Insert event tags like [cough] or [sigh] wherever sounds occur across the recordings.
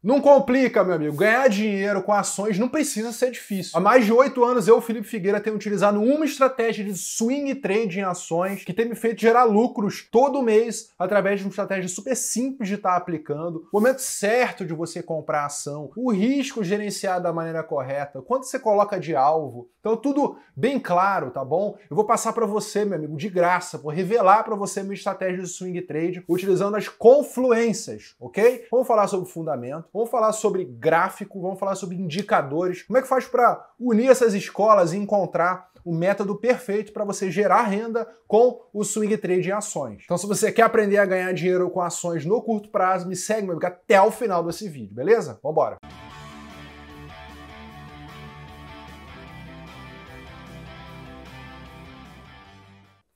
Não complica, meu amigo. Ganhar dinheiro com ações não precisa ser difícil. Há mais de oito anos, eu, Felipe Figueira, tenho utilizado uma estratégia de swing trade em ações que tem me feito gerar lucros todo mês através de uma estratégia super simples de estar tá aplicando, o momento certo de você comprar ação, o risco gerenciado da maneira correta, quanto você coloca de alvo. Então, tudo bem claro, tá bom? Eu vou passar para você, meu amigo, de graça. Vou revelar para você minha estratégia de swing trade utilizando as confluências, ok? Vamos falar sobre fundamento Vamos falar sobre gráfico, vamos falar sobre indicadores. Como é que faz para unir essas escolas e encontrar o método perfeito para você gerar renda com o swing trade em ações. Então, se você quer aprender a ganhar dinheiro com ações no curto prazo, me segue, meu amigo, até o final desse vídeo, beleza? Vambora!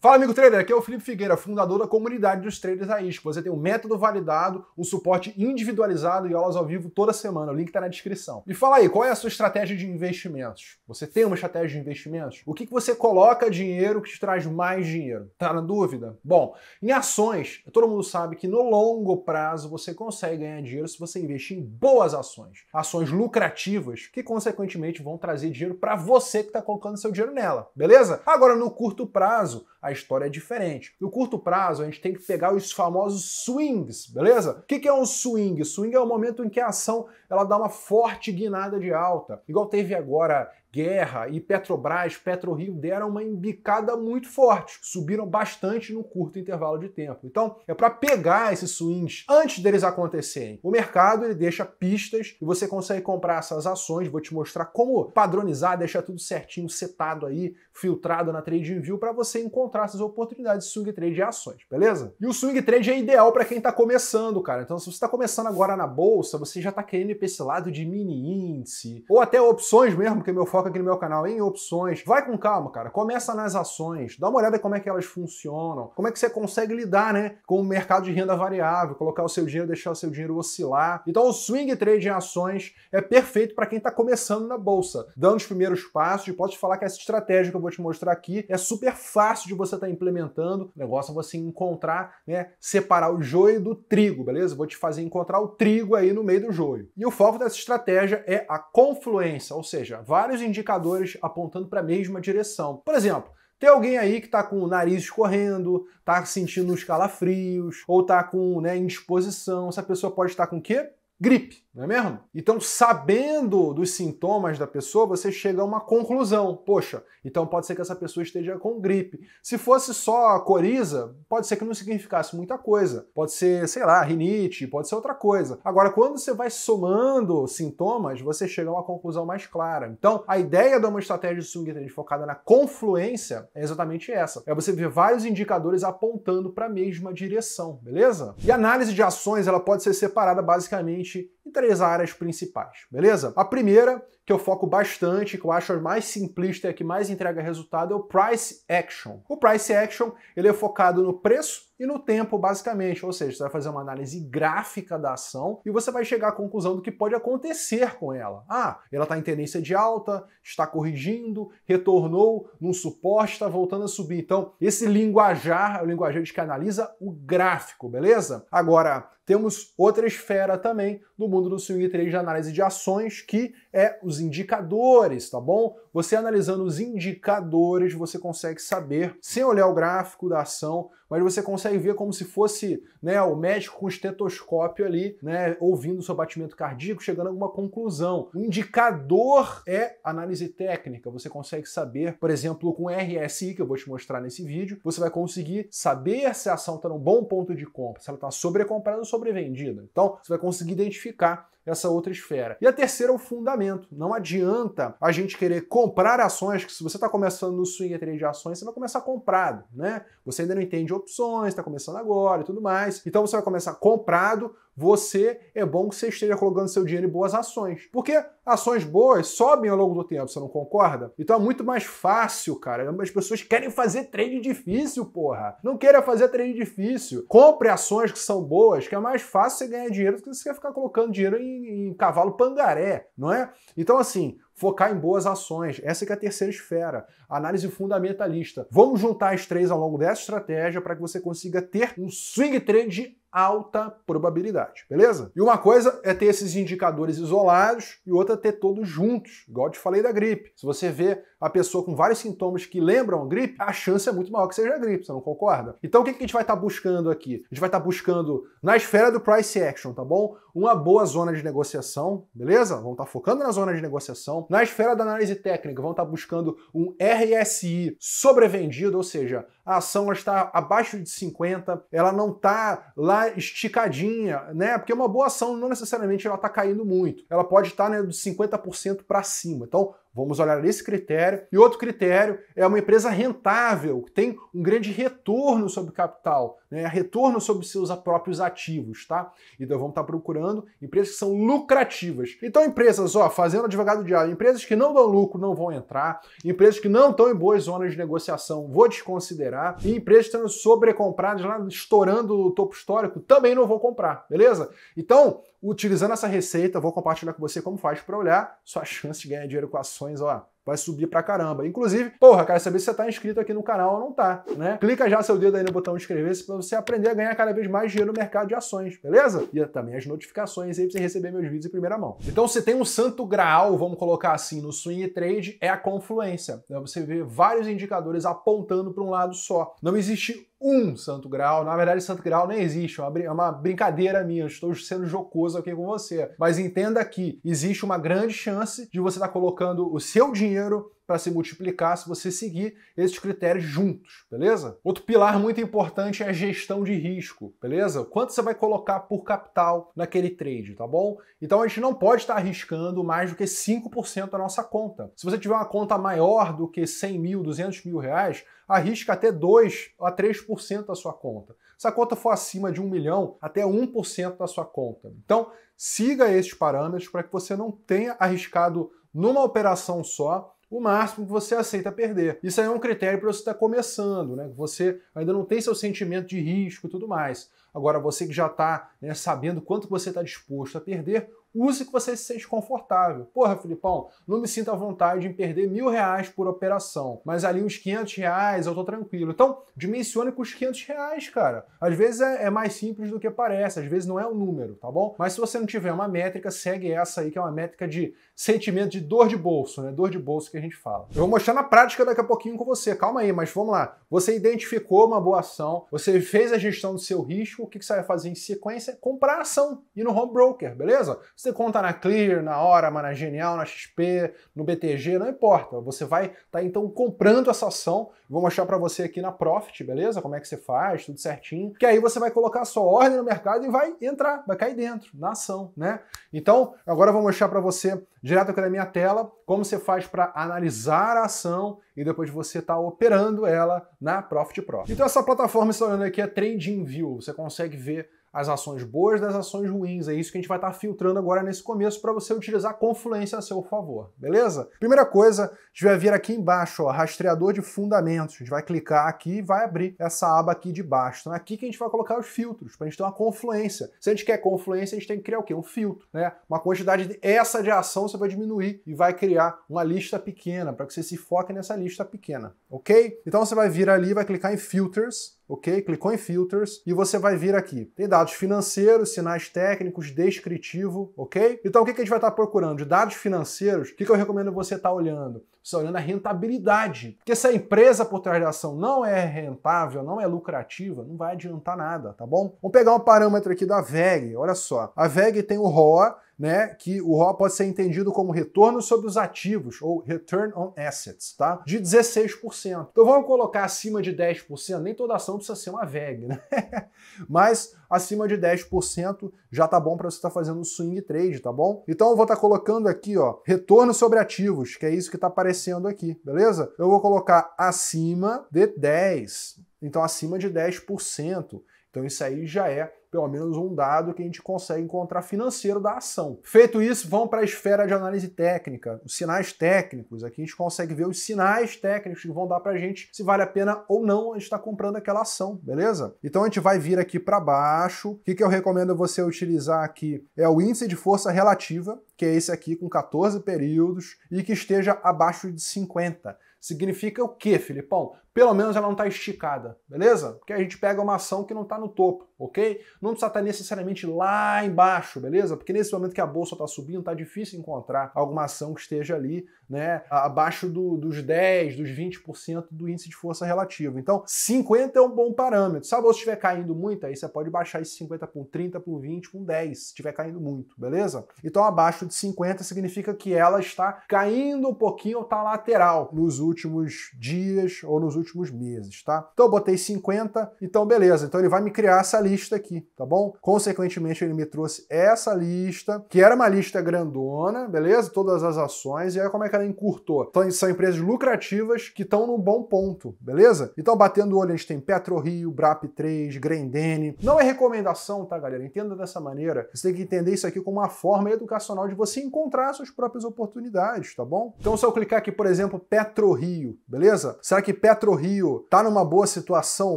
Fala, amigo trader! Aqui é o Felipe Figueira, fundador da comunidade dos traders a isco. Você tem um método validado, um suporte individualizado e aulas ao vivo toda semana. O link está na descrição. Me fala aí, qual é a sua estratégia de investimentos? Você tem uma estratégia de investimentos? O que, que você coloca dinheiro que te traz mais dinheiro? Tá na dúvida? Bom, em ações, todo mundo sabe que no longo prazo você consegue ganhar dinheiro se você investir em boas ações. Ações lucrativas que, consequentemente, vão trazer dinheiro para você que está colocando seu dinheiro nela, beleza? Agora, no curto prazo, a história é diferente. No curto prazo, a gente tem que pegar os famosos swings, beleza? O que é um swing? Swing é o momento em que a ação ela dá uma forte guinada de alta, igual teve agora Guerra e Petrobras, PetroRio deram uma embicada muito forte, subiram bastante no curto intervalo de tempo. Então, é para pegar esses swings antes deles acontecerem. O mercado ele deixa pistas e você consegue comprar essas ações, vou te mostrar como padronizar, deixar tudo certinho, setado aí filtrada na TradingView para você encontrar essas oportunidades de swing trade e ações, beleza? E o swing trade é ideal para quem está começando, cara. Então, se você está começando agora na bolsa, você já está querendo ir para esse lado de mini índice ou até opções mesmo, que é meu foco aqui no meu canal é em opções. Vai com calma, cara. Começa nas ações, dá uma olhada como é que elas funcionam, como é que você consegue lidar, né, com o mercado de renda variável, colocar o seu dinheiro, deixar o seu dinheiro oscilar. Então, o swing trade em ações é perfeito para quem está começando na bolsa, dando os primeiros passos. E pode te falar que essa estratégia que vou te mostrar aqui. É super fácil de você estar tá implementando. O negócio é você encontrar, né, separar o joio do trigo, beleza? Vou te fazer encontrar o trigo aí no meio do joio. E o foco dessa estratégia é a confluência, ou seja, vários indicadores apontando para a mesma direção. Por exemplo, tem alguém aí que está com o nariz escorrendo, está sentindo uns calafrios, ou está com né, indisposição. Essa pessoa pode estar com o quê? Gripe não é mesmo? Então, sabendo dos sintomas da pessoa, você chega a uma conclusão. Poxa, então pode ser que essa pessoa esteja com gripe. Se fosse só coriza, pode ser que não significasse muita coisa. Pode ser, sei lá, rinite, pode ser outra coisa. Agora, quando você vai somando sintomas, você chega a uma conclusão mais clara. Então, a ideia de uma estratégia de swing focada na confluência é exatamente essa. É você ver vários indicadores apontando para a mesma direção, beleza? E a análise de ações, ela pode ser separada basicamente em três áreas principais, beleza? A primeira, que eu foco bastante, que eu acho a mais simplista e a que mais entrega resultado, é o price action. O price action ele é focado no preço e no tempo, basicamente. Ou seja, você vai fazer uma análise gráfica da ação e você vai chegar à conclusão do que pode acontecer com ela. Ah, ela está em tendência de alta, está corrigindo, retornou num suporte, está voltando a subir. Então, esse linguajar é o linguajar de que analisa o gráfico, beleza? Agora, temos outra esfera também do mundo do swing trade de análise de ações, que é os indicadores, tá bom? Você analisando os indicadores, você consegue saber, sem olhar o gráfico da ação, mas você consegue ver como se fosse né, o médico com estetoscópio ali, né, ouvindo o seu batimento cardíaco, chegando a alguma conclusão. O indicador é análise técnica. Você consegue saber, por exemplo, com RSI, que eu vou te mostrar nesse vídeo, você vai conseguir saber se a ação está num bom ponto de compra, se ela está sobrecomprada ou sobrevendida. Então, você vai conseguir identificar essa outra esfera. E a terceira é o fundamento. Não adianta a gente querer comprar ações, que se você está começando no swing trade de ações, você vai começar comprado, né? Você ainda não entende opções, está começando agora e tudo mais. Então você vai começar comprado você é bom que você esteja colocando seu dinheiro em boas ações. Porque ações boas sobem ao longo do tempo, você não concorda? Então é muito mais fácil, cara. As pessoas querem fazer trade difícil, porra. Não queira fazer trade difícil. Compre ações que são boas, que é mais fácil você ganhar dinheiro do que você ficar colocando dinheiro em, em cavalo pangaré, não é? Então, assim, focar em boas ações. Essa que é a terceira esfera, análise fundamentalista. Vamos juntar as três ao longo dessa estratégia para que você consiga ter um swing trade alta probabilidade, beleza? E uma coisa é ter esses indicadores isolados e outra é ter todos juntos, igual eu te falei da gripe. Se você vê a pessoa com vários sintomas que lembram a gripe, a chance é muito maior que seja gripe, você não concorda? Então o que a gente vai estar tá buscando aqui? A gente vai estar tá buscando na esfera do price action, tá bom? uma boa zona de negociação, beleza? Vão estar tá focando na zona de negociação. Na esfera da análise técnica, vão estar tá buscando um RSI sobrevendido, ou seja, a ação está abaixo de 50, ela não está lá esticadinha, né? Porque uma boa ação não necessariamente ela está caindo muito. Ela pode estar tá, né, de 50% para cima. Então, Vamos olhar esse critério. E outro critério é uma empresa rentável, que tem um grande retorno sobre capital, né? retorno sobre seus próprios ativos, tá? Então vamos estar procurando empresas que são lucrativas. Então, empresas, ó, fazendo advogado diário, empresas que não dão lucro não vão entrar, empresas que não estão em boas zonas de negociação, vou desconsiderar, e empresas que estão sobrecompradas lá, estourando o topo histórico, também não vou comprar, beleza? Então, Utilizando essa receita, vou compartilhar com você como faz para olhar. Sua chance de ganhar dinheiro com ações, ó, vai subir pra caramba. Inclusive, porra, quero saber se você tá inscrito aqui no canal ou não tá, né? Clica já seu dedo aí no botão inscrever-se para você aprender a ganhar cada vez mais dinheiro no mercado de ações, beleza? E também as notificações aí pra você receber meus vídeos em primeira mão. Então, se tem um santo graal, vamos colocar assim, no swing trade, é a confluência. Né? você vê vários indicadores apontando para um lado só. Não existe um santo grau. Na verdade, santo grau nem existe, é, é uma brincadeira minha, eu estou sendo jocoso aqui com você. Mas entenda que existe uma grande chance de você estar tá colocando o seu dinheiro para se multiplicar se você seguir esses critérios juntos, beleza? Outro pilar muito importante é a gestão de risco, beleza? Quanto você vai colocar por capital naquele trade, tá bom? Então a gente não pode estar arriscando mais do que 5% da nossa conta. Se você tiver uma conta maior do que 100 mil, 200 mil reais, arrisca até 2 a 3% da sua conta. Se a conta for acima de 1 milhão, até 1% da sua conta. Então, siga esses parâmetros para que você não tenha arriscado numa operação só o máximo que você aceita perder. Isso aí é um critério para você estar tá começando, né? Você ainda não tem seu sentimento de risco e tudo mais. Agora, você que já está né, sabendo quanto você está disposto a perder, Use que você se sente confortável. Porra, Filipão, não me sinto à vontade em perder mil reais por operação, mas ali uns 500 reais eu tô tranquilo. Então, dimensione com os 500 reais, cara. Às vezes é, é mais simples do que parece, às vezes não é o um número, tá bom? Mas se você não tiver uma métrica, segue essa aí, que é uma métrica de sentimento de dor de bolso, né? Dor de bolso que a gente fala. Eu vou mostrar na prática daqui a pouquinho com você, calma aí, mas vamos lá. Você identificou uma boa ação, você fez a gestão do seu risco, o que, que você vai fazer em sequência? Comprar ação e no home broker, beleza? Você conta na Clear, na hora, na Genial, na XP, no BTG, não importa. Você vai estar tá, então comprando essa ação. Vou mostrar para você aqui na Profit, beleza? Como é que você faz, tudo certinho. Que aí você vai colocar a sua ordem no mercado e vai entrar, vai cair dentro, na ação, né? Então, agora eu vou mostrar para você, direto aqui na minha tela, como você faz para analisar a ação e depois você está operando ela na Profit Pro. Então essa plataforma que você está olhando aqui é TradingView. Você consegue ver as ações boas das ações ruins. É isso que a gente vai estar tá filtrando agora nesse começo para você utilizar a confluência a seu favor, beleza? Primeira coisa, a gente vai vir aqui embaixo, ó, rastreador de fundamentos. A gente vai clicar aqui e vai abrir essa aba aqui de baixo. Então é aqui que a gente vai colocar os filtros, para a gente ter uma confluência. Se a gente quer confluência, a gente tem que criar o quê? Um filtro, né? Uma quantidade de, de ação você vai diminuir e vai criar uma lista pequena, para que você se foque nessa lista pequena, ok? Então você vai vir ali, vai clicar em Filters, ok? Clicou em Filters e você vai vir aqui. Tem dados financeiros, sinais técnicos, descritivo, ok? Então o que a gente vai estar procurando? De dados financeiros, o que eu recomendo você estar olhando? Você está olhando a rentabilidade. Porque se a empresa por trás da ação não é rentável, não é lucrativa, não vai adiantar nada, tá bom? Vamos pegar um parâmetro aqui da VEG. Olha só. A VEG tem o ROA, né, que o ROA pode ser entendido como retorno sobre os ativos, ou return on assets, tá? De 16%. Então vamos colocar acima de 10%, nem toda ação precisa ser uma VEG, né? [laughs] Mas acima de 10% já tá bom para você estar tá fazendo swing trade, tá bom? Então eu vou estar tá colocando aqui, ó, retorno sobre ativos, que é isso que está aparecendo aqui, beleza? Eu vou colocar acima de 10. Então acima de 10%. Então isso aí já é pelo menos um dado que a gente consegue encontrar financeiro da ação. Feito isso, vão para a esfera de análise técnica, os sinais técnicos. Aqui a gente consegue ver os sinais técnicos que vão dar para a gente se vale a pena ou não a gente estar tá comprando aquela ação, beleza? Então a gente vai vir aqui para baixo. O que, que eu recomendo você utilizar aqui é o índice de força relativa, que é esse aqui com 14 períodos e que esteja abaixo de 50. Significa o quê, Filipão? pelo menos ela não está esticada, beleza? Porque a gente pega uma ação que não está no topo, ok? Não precisa estar tá necessariamente lá embaixo, beleza? Porque nesse momento que a bolsa está subindo, está difícil encontrar alguma ação que esteja ali, né, abaixo do, dos 10, dos 20% do índice de força relativa. Então, 50 é um bom parâmetro. Se a bolsa estiver caindo muito, aí você pode baixar esse 50 para um 30, para um 20, para um 10, se estiver caindo muito, beleza? Então, abaixo de 50 significa que ela está caindo um pouquinho ou está lateral nos últimos dias ou nos últimos últimos meses, tá? Então eu botei 50, então beleza. Então ele vai me criar essa lista aqui, tá bom? Consequentemente ele me trouxe essa lista, que era uma lista grandona, beleza? Todas as ações, e aí como é que ela encurtou? Então, são empresas lucrativas que estão num bom ponto, beleza? Então batendo o olho a gente tem PetroRio, BRAP3, Grendene. Não é recomendação, tá galera? Entenda dessa maneira. Você tem que entender isso aqui como uma forma educacional de você encontrar suas próprias oportunidades, tá bom? Então se eu clicar aqui, por exemplo, PetroRio, beleza? Será que PetroRio PetroRio está numa boa situação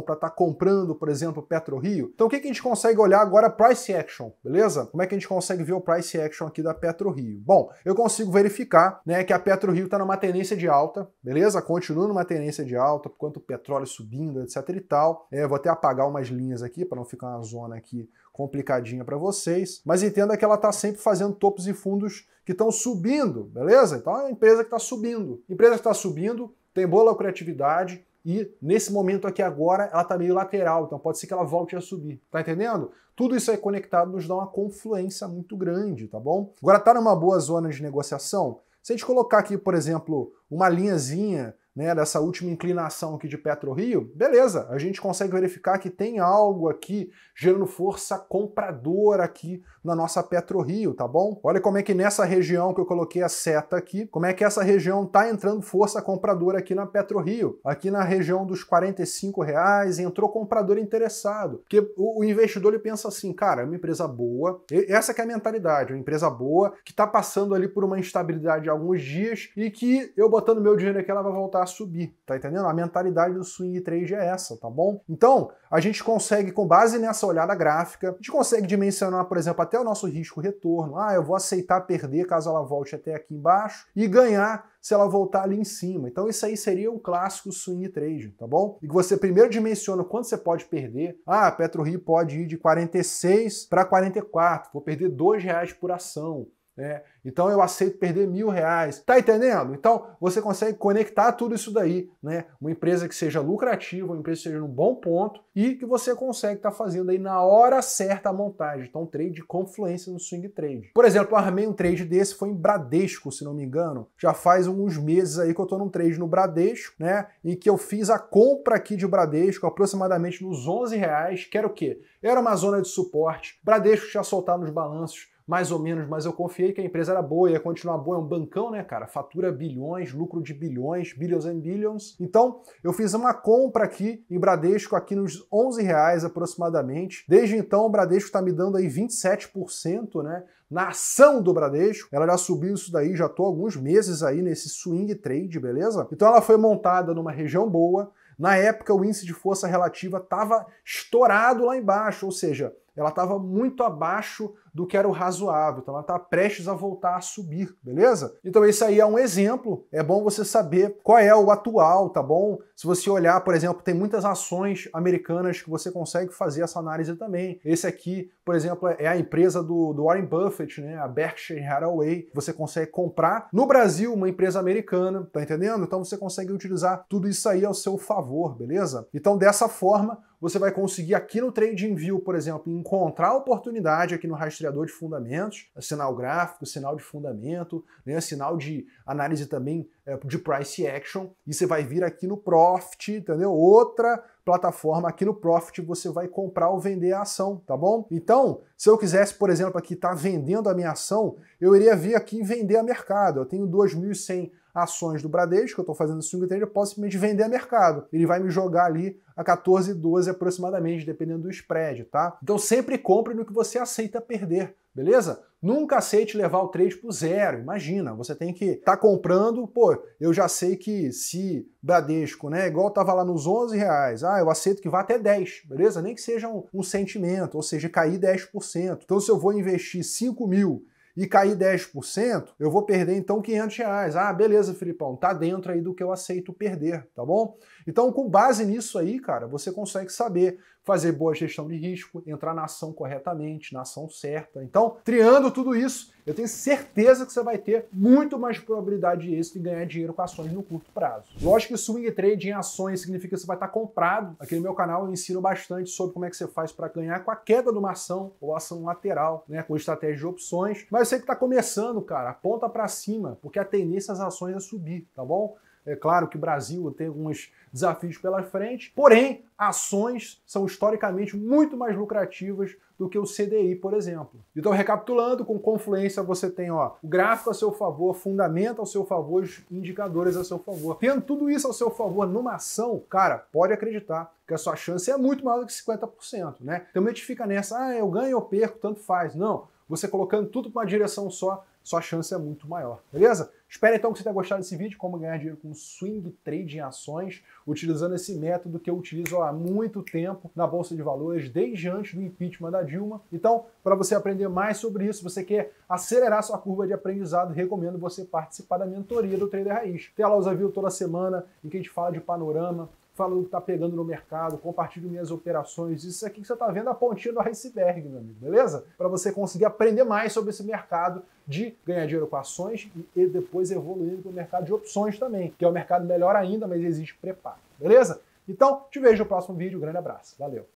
para estar tá comprando, por exemplo, PetroRio. Então o que, que a gente consegue olhar agora price action, beleza? Como é que a gente consegue ver o price action aqui da PetroRio? Bom, eu consigo verificar né, que a PetroRio está numa tendência de alta, beleza? Continua numa tendência de alta, por quanto o petróleo subindo, etc e tal. É, vou até apagar umas linhas aqui para não ficar uma zona aqui complicadinha para vocês, mas entenda que ela está sempre fazendo topos e fundos que estão subindo, beleza? Então é uma empresa que está subindo. Empresa que está subindo, tem boa lucratividade, e nesse momento aqui agora ela está meio lateral, então pode ser que ela volte a subir, tá entendendo? Tudo isso aí é conectado nos dá uma confluência muito grande, tá bom? Agora está numa boa zona de negociação? Se a gente colocar aqui, por exemplo, uma linhazinha né, dessa última inclinação aqui de PetroRio, beleza, a gente consegue verificar que tem algo aqui gerando força compradora aqui na nossa PetroRio, tá bom? Olha como é que nessa região que eu coloquei a seta aqui, como é que essa região tá entrando força compradora aqui na PetroRio, aqui na região dos 45 reais, entrou comprador interessado, porque o investidor ele pensa assim, cara, é uma empresa boa, essa que é a mentalidade, uma empresa boa que está passando ali por uma instabilidade de alguns dias e que eu botando meu dinheiro aqui ela vai voltar para subir, tá entendendo? A mentalidade do swing trade é essa, tá bom? Então, a gente consegue, com base nessa olhada gráfica, a gente consegue dimensionar, por exemplo, até o nosso risco retorno. Ah, eu vou aceitar perder caso ela volte até aqui embaixo e ganhar se ela voltar ali em cima. Então isso aí seria o clássico swing trade, tá bom? E que você primeiro dimensiona quanto você pode perder. Ah, a PetroRio pode ir de 46 para 44, vou perder R$ reais por ação né? Então eu aceito perder mil reais. Tá entendendo? Então você consegue conectar tudo isso daí, né? Uma empresa que seja lucrativa, uma empresa que seja num bom ponto e que você consegue estar tá fazendo aí na hora certa a montagem. Então, trade de confluência no swing trade. Por exemplo, eu armei um trade desse, foi em Bradesco, se não me engano. Já faz uns meses aí que eu tô num trade no Bradesco, né? E que eu fiz a compra aqui de Bradesco aproximadamente nos 11 reais. Que era o quê? Era uma zona de suporte. Bradesco já soltado nos balanços mais ou menos, mas eu confiei que a empresa era boa, ia continuar boa, é um bancão, né, cara? Fatura bilhões, lucro de bilhões, billions and billions. Então, eu fiz uma compra aqui em Bradesco, aqui nos 11 reais aproximadamente. Desde então, o Bradesco está me dando aí 27%, né? na ação do Bradesco. Ela já subiu isso daí, já estou alguns meses aí nesse swing trade, beleza? Então ela foi montada numa região boa. Na época, o índice de força relativa estava estourado lá embaixo, ou seja, ela estava muito abaixo do que era o razoável, então ela está prestes a voltar a subir, beleza? Então esse aí é um exemplo, é bom você saber qual é o atual, tá bom? Se você olhar, por exemplo, tem muitas ações americanas que você consegue fazer essa análise também. Esse aqui, por exemplo, é a empresa do, do Warren Buffett, né? A Berkshire Hathaway, você consegue comprar no Brasil uma empresa americana, tá entendendo? Então você consegue utilizar tudo isso aí ao seu favor, beleza? Então dessa forma você vai conseguir aqui no TradingView, por exemplo, encontrar a oportunidade aqui no rastreador de fundamentos, sinal gráfico, sinal de fundamento, né, sinal de análise também é, de price action, e você vai vir aqui no Profit, entendeu? Outra plataforma, aqui no Profit você vai comprar ou vender a ação, tá bom? Então, se eu quisesse, por exemplo, aqui estar tá vendendo a minha ação, eu iria vir aqui em vender a mercado, eu tenho 2.100 ações do Bradesco, eu estou fazendo swing trade, eu posso simplesmente vender a mercado. Ele vai me jogar ali a 14, 12 aproximadamente, dependendo do spread, tá? Então sempre compre no que você aceita perder, beleza? Nunca aceite levar o trade para zero, imagina, você tem que estar tá comprando, pô, eu já sei que se Bradesco, né, igual tava lá nos 11 reais, ah, eu aceito que vá até 10, beleza? Nem que seja um, um sentimento, ou seja, cair 10%. Então se eu vou investir 5 mil e cair 10%, eu vou perder então 500 reais. Ah, beleza, Filipão, tá dentro aí do que eu aceito perder, tá bom? Então, com base nisso aí, cara, você consegue saber fazer boa gestão de risco, entrar na ação corretamente, na ação certa. Então, triando tudo isso, eu tenho certeza que você vai ter muito mais probabilidade de êxito e ganhar dinheiro com ações no curto prazo. Lógico que swing trade em ações significa que você vai estar comprado. Aqui no meu canal eu ensino bastante sobre como é que você faz para ganhar com a queda de uma ação ou ação lateral, né, com estratégia de opções. Mas você que está começando, cara, aponta para cima, porque a tendência das ações é subir, tá bom? É claro que o Brasil tem alguns desafios pela frente, porém, ações são historicamente muito mais lucrativas do que o CDI, por exemplo. Então, recapitulando, com confluência você tem ó, o gráfico a seu favor, fundamento ao seu favor, os indicadores a seu favor. Tendo tudo isso ao seu favor numa ação, cara, pode acreditar que a sua chance é muito maior do que 50%, né? Também então, te fica nessa, ah, eu ganho ou perco, tanto faz. Não, você colocando tudo para uma direção só, sua chance é muito maior, beleza? Espero então que você tenha gostado desse vídeo, como ganhar dinheiro com swing trade em ações, utilizando esse método que eu utilizo há muito tempo na Bolsa de Valores, desde antes do impeachment da Dilma. Então, para você aprender mais sobre isso, você quer acelerar sua curva de aprendizado, recomendo você participar da mentoria do Trader Raiz. Tem a Lausa Viu toda semana, em que a gente fala de panorama, falando que está pegando no mercado, compartilho minhas operações. Isso aqui que você está vendo é a pontinha do iceberg, meu amigo, beleza? Para você conseguir aprender mais sobre esse mercado de ganhar dinheiro com ações e depois evoluindo para o mercado de opções também, que é um mercado melhor ainda, mas existe preparo, beleza? Então, te vejo no próximo vídeo. Grande abraço. Valeu!